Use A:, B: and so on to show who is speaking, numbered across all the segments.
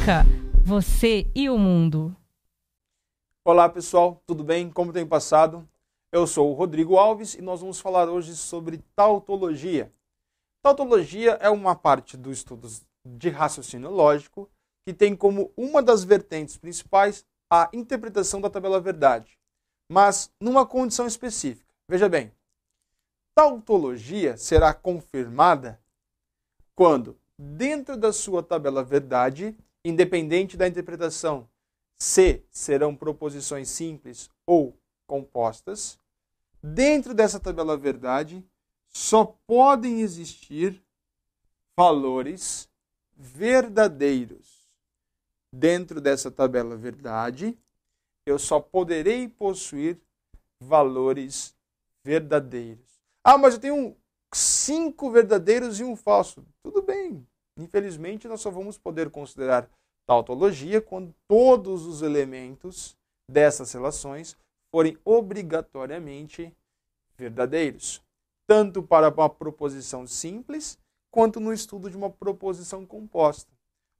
A: música, você e o mundo. Olá pessoal, tudo bem? Como tem passado? Eu sou o Rodrigo Alves e nós vamos falar hoje sobre tautologia. Tautologia é uma parte dos estudos de raciocínio lógico que tem como uma das vertentes principais a interpretação da tabela verdade, mas numa condição específica. Veja bem, tautologia será confirmada quando, dentro da sua tabela verdade, independente da interpretação, se serão proposições simples ou compostas, dentro dessa tabela verdade só podem existir valores verdadeiros. Dentro dessa tabela verdade, eu só poderei possuir valores verdadeiros. Ah, mas eu tenho cinco verdadeiros e um falso. Tudo bem, Infelizmente, nós só vamos poder considerar tautologia quando todos os elementos dessas relações forem obrigatoriamente verdadeiros, tanto para uma proposição simples quanto no estudo de uma proposição composta.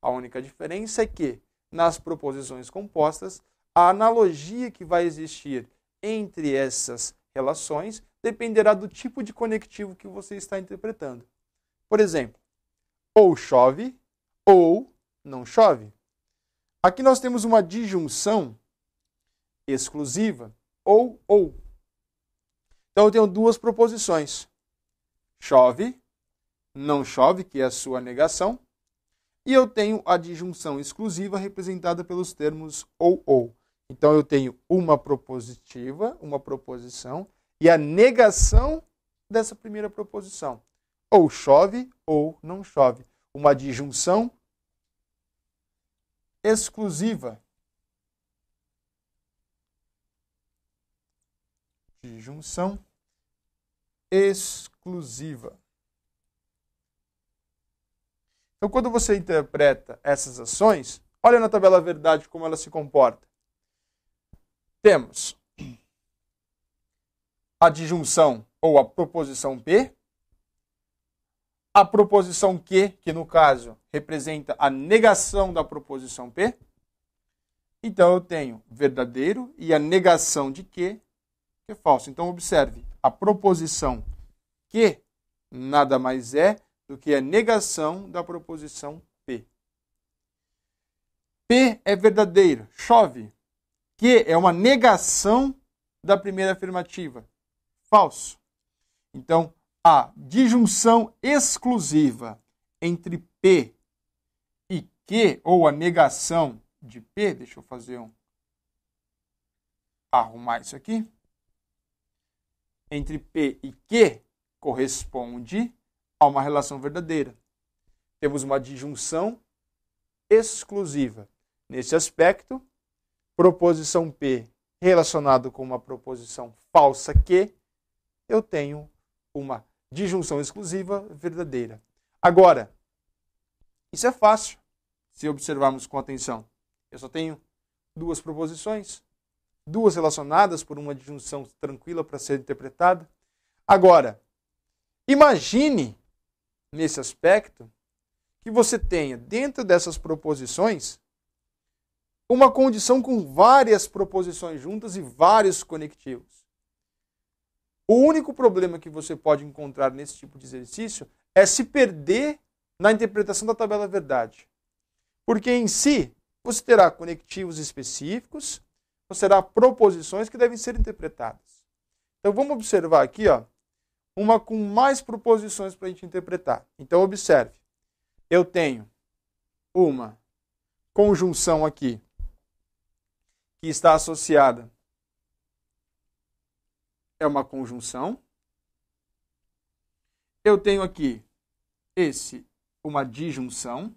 A: A única diferença é que, nas proposições compostas, a analogia que vai existir entre essas relações dependerá do tipo de conectivo que você está interpretando. Por exemplo, ou chove ou não chove. Aqui nós temos uma disjunção exclusiva, ou, ou. Então eu tenho duas proposições. Chove, não chove, que é a sua negação. E eu tenho a disjunção exclusiva representada pelos termos ou, ou. Então eu tenho uma propositiva, uma proposição, e a negação dessa primeira proposição. Ou chove ou não chove. Uma disjunção exclusiva. Disjunção exclusiva. Então, quando você interpreta essas ações, olha na tabela verdade como ela se comporta. Temos a disjunção ou a proposição P, a proposição q que no caso representa a negação da proposição P. Então eu tenho verdadeiro e a negação de q que é falso. Então observe, a proposição q nada mais é do que a negação da proposição P. P é verdadeiro, chove. q é uma negação da primeira afirmativa, falso. Então, a disjunção exclusiva entre P e Q, ou a negação de P, deixa eu fazer um. arrumar isso aqui. Entre P e Q corresponde a uma relação verdadeira. Temos uma disjunção exclusiva. Nesse aspecto, proposição P relacionado com uma proposição falsa Q, eu tenho uma Disjunção exclusiva verdadeira. Agora, isso é fácil se observarmos com atenção. Eu só tenho duas proposições, duas relacionadas por uma disjunção tranquila para ser interpretada. Agora, imagine nesse aspecto que você tenha dentro dessas proposições uma condição com várias proposições juntas e vários conectivos. O único problema que você pode encontrar nesse tipo de exercício é se perder na interpretação da tabela verdade. Porque em si, você terá conectivos específicos, você terá proposições que devem ser interpretadas. Então vamos observar aqui, ó, uma com mais proposições para a gente interpretar. Então observe, eu tenho uma conjunção aqui que está associada é uma conjunção. Eu tenho aqui esse, uma disjunção.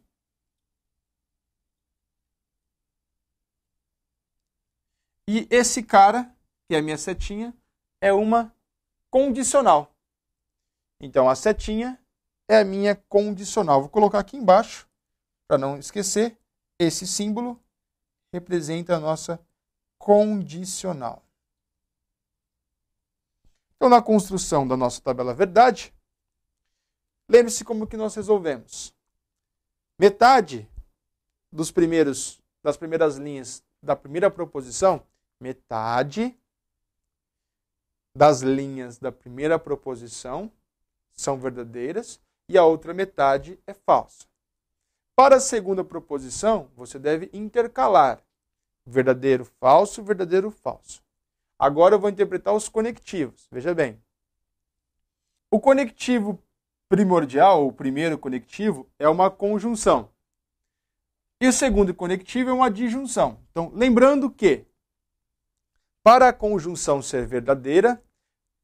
A: E esse cara, que é a minha setinha, é uma condicional. Então, a setinha é a minha condicional. Vou colocar aqui embaixo, para não esquecer, esse símbolo representa a nossa condicional. Então, na construção da nossa tabela verdade, lembre-se como que nós resolvemos. Metade dos primeiros das primeiras linhas da primeira proposição, metade das linhas da primeira proposição são verdadeiras e a outra metade é falsa. Para a segunda proposição, você deve intercalar verdadeiro, falso, verdadeiro, falso. Agora eu vou interpretar os conectivos. Veja bem. O conectivo primordial, o primeiro conectivo, é uma conjunção. E o segundo conectivo é uma disjunção. Então, lembrando que para a conjunção ser verdadeira,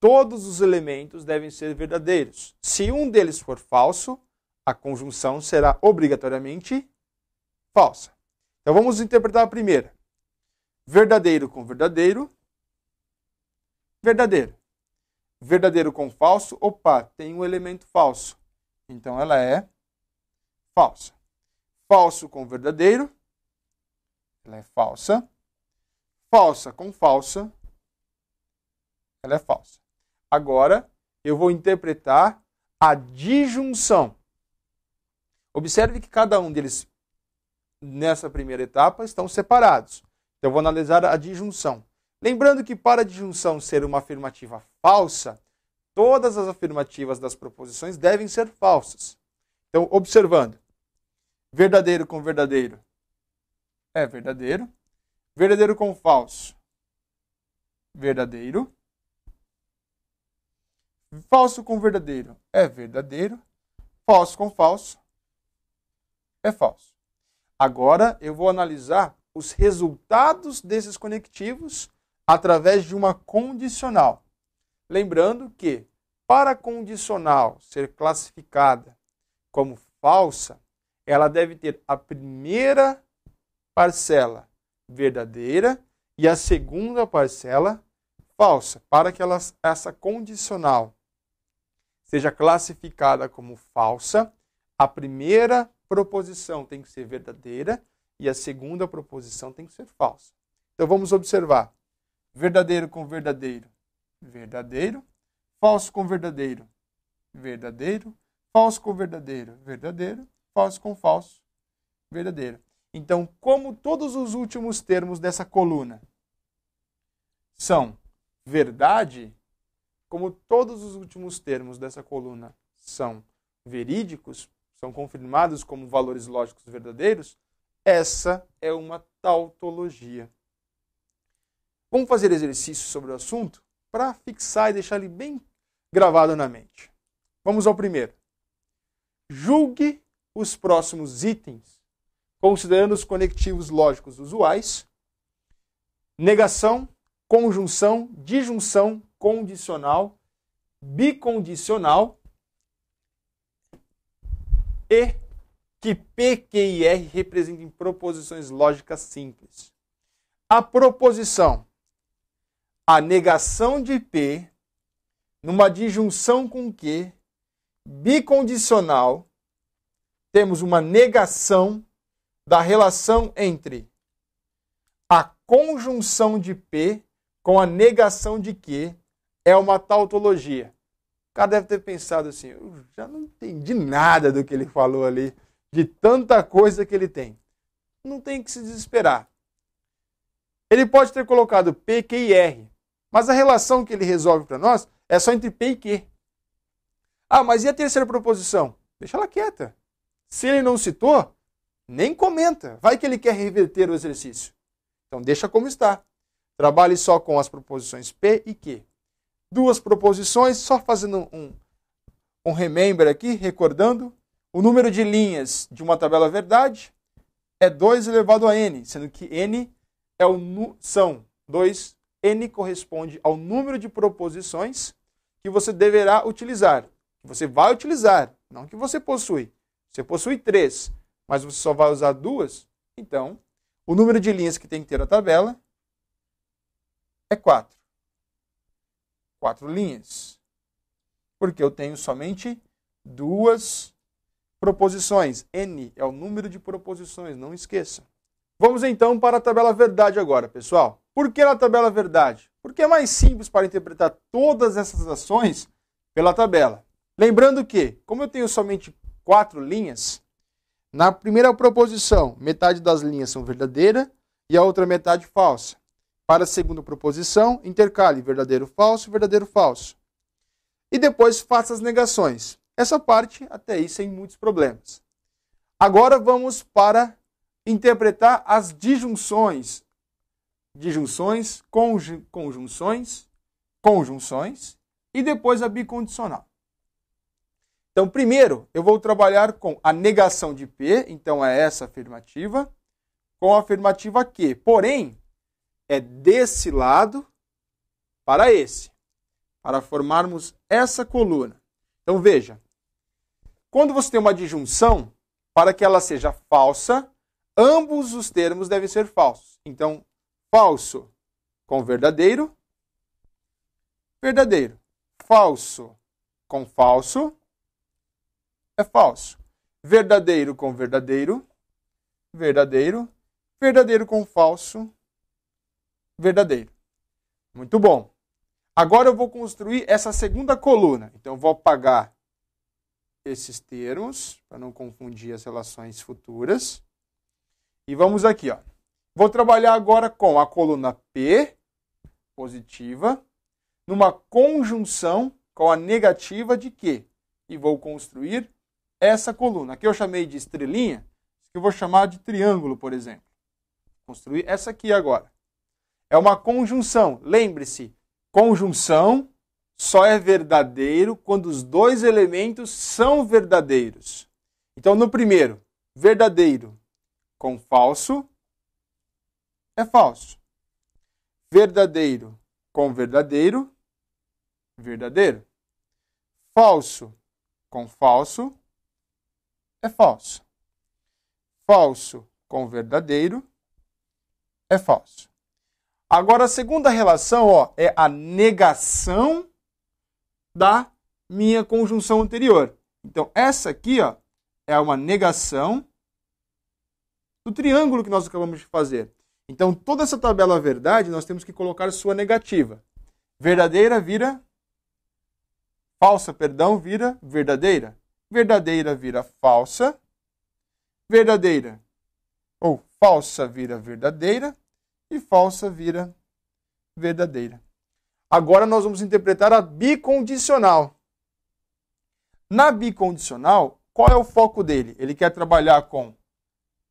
A: todos os elementos devem ser verdadeiros. Se um deles for falso, a conjunção será obrigatoriamente falsa. Então vamos interpretar a primeira. Verdadeiro com verdadeiro verdadeiro. Verdadeiro com falso, opa, tem um elemento falso. Então ela é falsa. Falso com verdadeiro, ela é falsa. Falsa com falsa, ela é falsa. Agora eu vou interpretar a disjunção. Observe que cada um deles, nessa primeira etapa, estão separados. Então, eu vou analisar a disjunção. Lembrando que para a disjunção ser uma afirmativa falsa, todas as afirmativas das proposições devem ser falsas. Então, observando, verdadeiro com verdadeiro é verdadeiro, verdadeiro com falso, verdadeiro, falso com verdadeiro é verdadeiro, falso com falso é falso. Agora eu vou analisar os resultados desses conectivos através de uma condicional. Lembrando que, para a condicional ser classificada como falsa, ela deve ter a primeira parcela verdadeira e a segunda parcela falsa, para que ela, essa condicional seja classificada como falsa, a primeira proposição tem que ser verdadeira e a segunda proposição tem que ser falsa. Então vamos observar. Verdadeiro com verdadeiro, verdadeiro. Falso com verdadeiro, verdadeiro. Falso com verdadeiro, verdadeiro. Falso com falso, verdadeiro. Então, como todos os últimos termos dessa coluna são verdade, como todos os últimos termos dessa coluna são verídicos, são confirmados como valores lógicos verdadeiros, essa é uma tautologia. Vamos fazer exercícios sobre o assunto para fixar e deixar ele bem gravado na mente. Vamos ao primeiro. Julgue os próximos itens, considerando os conectivos lógicos usuais: negação, conjunção, disjunção, condicional, bicondicional e que P, Q e R representem proposições lógicas simples. A proposição a negação de P numa disjunção com Q bicondicional, temos uma negação da relação entre a conjunção de P com a negação de Q é uma tautologia. O cara deve ter pensado assim, eu já não entendi nada do que ele falou ali, de tanta coisa que ele tem. Não tem que se desesperar. Ele pode ter colocado P, Q e R. Mas a relação que ele resolve para nós é só entre P e Q. Ah, mas e a terceira proposição? Deixa ela quieta. Se ele não citou, nem comenta. Vai que ele quer reverter o exercício. Então deixa como está. Trabalhe só com as proposições P e Q. Duas proposições, só fazendo um, um remember aqui, recordando. O número de linhas de uma tabela verdade é 2 elevado a n, sendo que n é o, são 2 N corresponde ao número de proposições que você deverá utilizar. Que você vai utilizar, não que você possui. Você possui três, mas você só vai usar duas. Então, o número de linhas que tem que ter a tabela é quatro, quatro linhas. Porque eu tenho somente duas proposições. N é o número de proposições, não esqueça. Vamos então para a tabela verdade agora, pessoal. Por que na tabela verdade? Porque é mais simples para interpretar todas essas ações pela tabela. Lembrando que, como eu tenho somente quatro linhas, na primeira proposição, metade das linhas são verdadeira e a outra metade falsa. Para a segunda proposição, intercale verdadeiro, falso, verdadeiro, falso. E depois faça as negações. Essa parte, até aí, sem muitos problemas. Agora vamos para interpretar as disjunções, disjunções, conjunções, conjunções e depois a bicondicional. Então, primeiro, eu vou trabalhar com a negação de P, então é essa afirmativa, com a afirmativa Q. Porém, é desse lado para esse, para formarmos essa coluna. Então, veja, quando você tem uma disjunção, para que ela seja falsa, ambos os termos devem ser falsos. Então, falso com verdadeiro, verdadeiro. Falso com falso é falso. Verdadeiro com verdadeiro, verdadeiro. Verdadeiro com falso, verdadeiro. Muito bom. Agora eu vou construir essa segunda coluna. Então eu vou apagar esses termos para não confundir as relações futuras. E vamos aqui, ó. Vou trabalhar agora com a coluna P positiva numa conjunção com a negativa de Q. E vou construir essa coluna. Aqui eu chamei de estrelinha, que eu vou chamar de triângulo, por exemplo. construir essa aqui agora. É uma conjunção. Lembre-se, conjunção só é verdadeiro quando os dois elementos são verdadeiros. Então, no primeiro, verdadeiro com falso, é falso. Verdadeiro com verdadeiro, verdadeiro. Falso com falso, é falso. Falso com verdadeiro, é falso. Agora, a segunda relação ó, é a negação da minha conjunção anterior. Então, essa aqui ó, é uma negação do triângulo que nós acabamos de fazer. Então, toda essa tabela verdade, nós temos que colocar sua negativa. Verdadeira vira falsa, perdão, vira verdadeira. Verdadeira vira falsa. Verdadeira ou falsa vira verdadeira e falsa vira verdadeira. Agora nós vamos interpretar a bicondicional. Na bicondicional, qual é o foco dele? Ele quer trabalhar com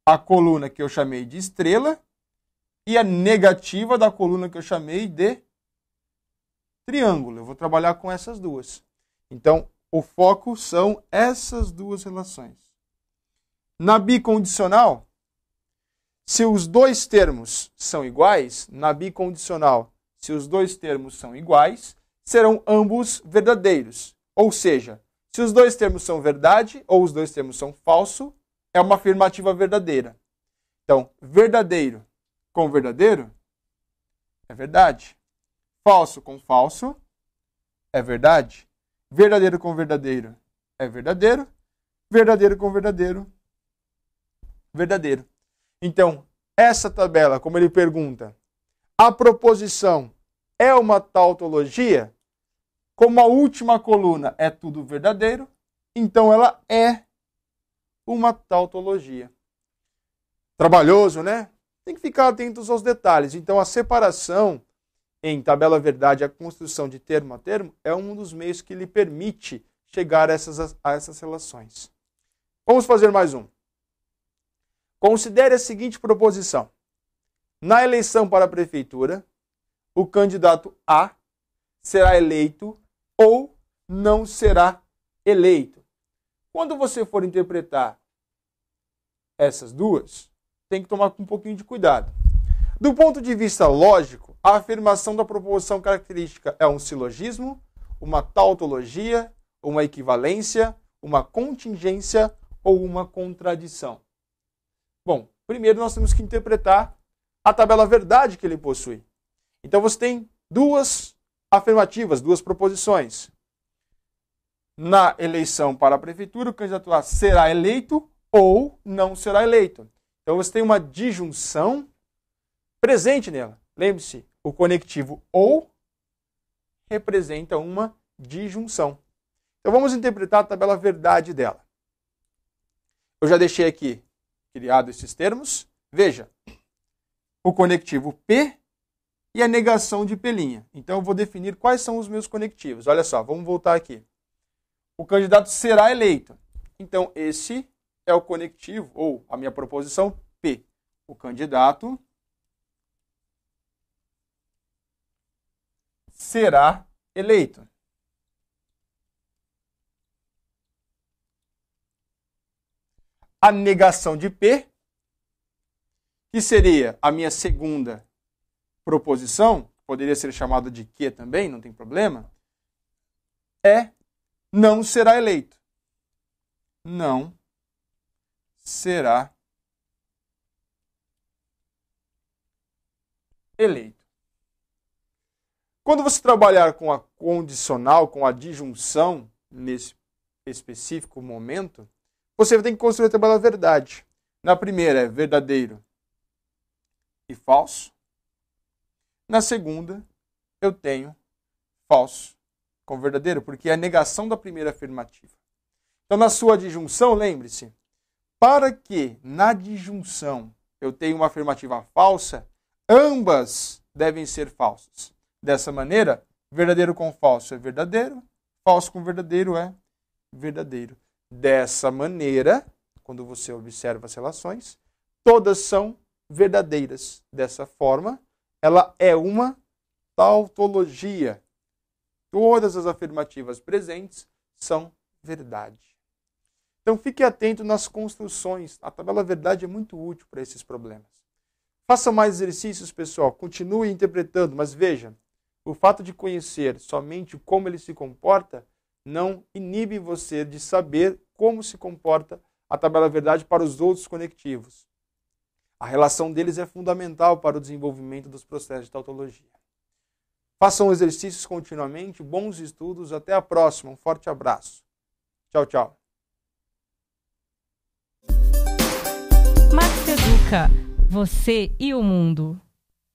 A: a coluna que eu chamei de estrela e a negativa da coluna que eu chamei de triângulo. Eu vou trabalhar com essas duas. Então, o foco são essas duas relações. Na bicondicional, se os dois termos são iguais, na bicondicional, se os dois termos são iguais, serão ambos verdadeiros. Ou seja, se os dois termos são verdade ou os dois termos são falso, é uma afirmativa verdadeira. Então, verdadeiro com verdadeiro? É verdade. Falso com falso? É verdade. Verdadeiro com verdadeiro? É verdadeiro. Verdadeiro com verdadeiro? Verdadeiro. Então, essa tabela, como ele pergunta, a proposição é uma tautologia? Como a última coluna é tudo verdadeiro, então ela é uma tautologia. Trabalhoso, né? Tem que ficar atentos aos detalhes. Então, a separação em tabela verdade, a construção de termo a termo, é um dos meios que lhe permite chegar a essas, a essas relações. Vamos fazer mais um. Considere a seguinte proposição. Na eleição para a prefeitura, o candidato A será eleito ou não será eleito. Quando você for interpretar essas duas, tem que tomar um pouquinho de cuidado. Do ponto de vista lógico, a afirmação da proposição característica é um silogismo, uma tautologia, uma equivalência, uma contingência ou uma contradição. Bom, primeiro nós temos que interpretar a tabela verdade que ele possui. Então você tem duas afirmativas, duas proposições. Na eleição para a prefeitura, o candidato A será eleito ou não será eleito. Então você tem uma disjunção presente nela. Lembre-se, o conectivo ou representa uma disjunção. Então vamos interpretar a tabela verdade dela. Eu já deixei aqui criado esses termos. Veja, o conectivo P e a negação de P'. Então eu vou definir quais são os meus conectivos. Olha só, vamos voltar aqui. O candidato será eleito. Então esse é o conectivo, ou a minha proposição P. O candidato será eleito. A negação de P, que seria a minha segunda proposição, poderia ser chamada de Q também, não tem problema, é não será eleito. Não será eleito. Quando você trabalhar com a condicional, com a disjunção, nesse específico momento, você tem que construir a tabela da verdade. Na primeira é verdadeiro e falso. Na segunda, eu tenho falso com verdadeiro, porque é a negação da primeira afirmativa. Então, na sua disjunção, lembre-se, para que, na disjunção, eu tenha uma afirmativa falsa, ambas devem ser falsas. Dessa maneira, verdadeiro com falso é verdadeiro, falso com verdadeiro é verdadeiro. Dessa maneira, quando você observa as relações, todas são verdadeiras. Dessa forma, ela é uma tautologia. Todas as afirmativas presentes são verdade. Então fique atento nas construções. A tabela verdade é muito útil para esses problemas. Faça mais exercícios, pessoal. Continue interpretando, mas veja, o fato de conhecer somente como ele se comporta não inibe você de saber como se comporta a tabela verdade para os outros conectivos. A relação deles é fundamental para o desenvolvimento dos processos de tautologia. Façam exercícios continuamente, bons estudos, até a próxima. Um forte abraço. Tchau, tchau. você e o mundo.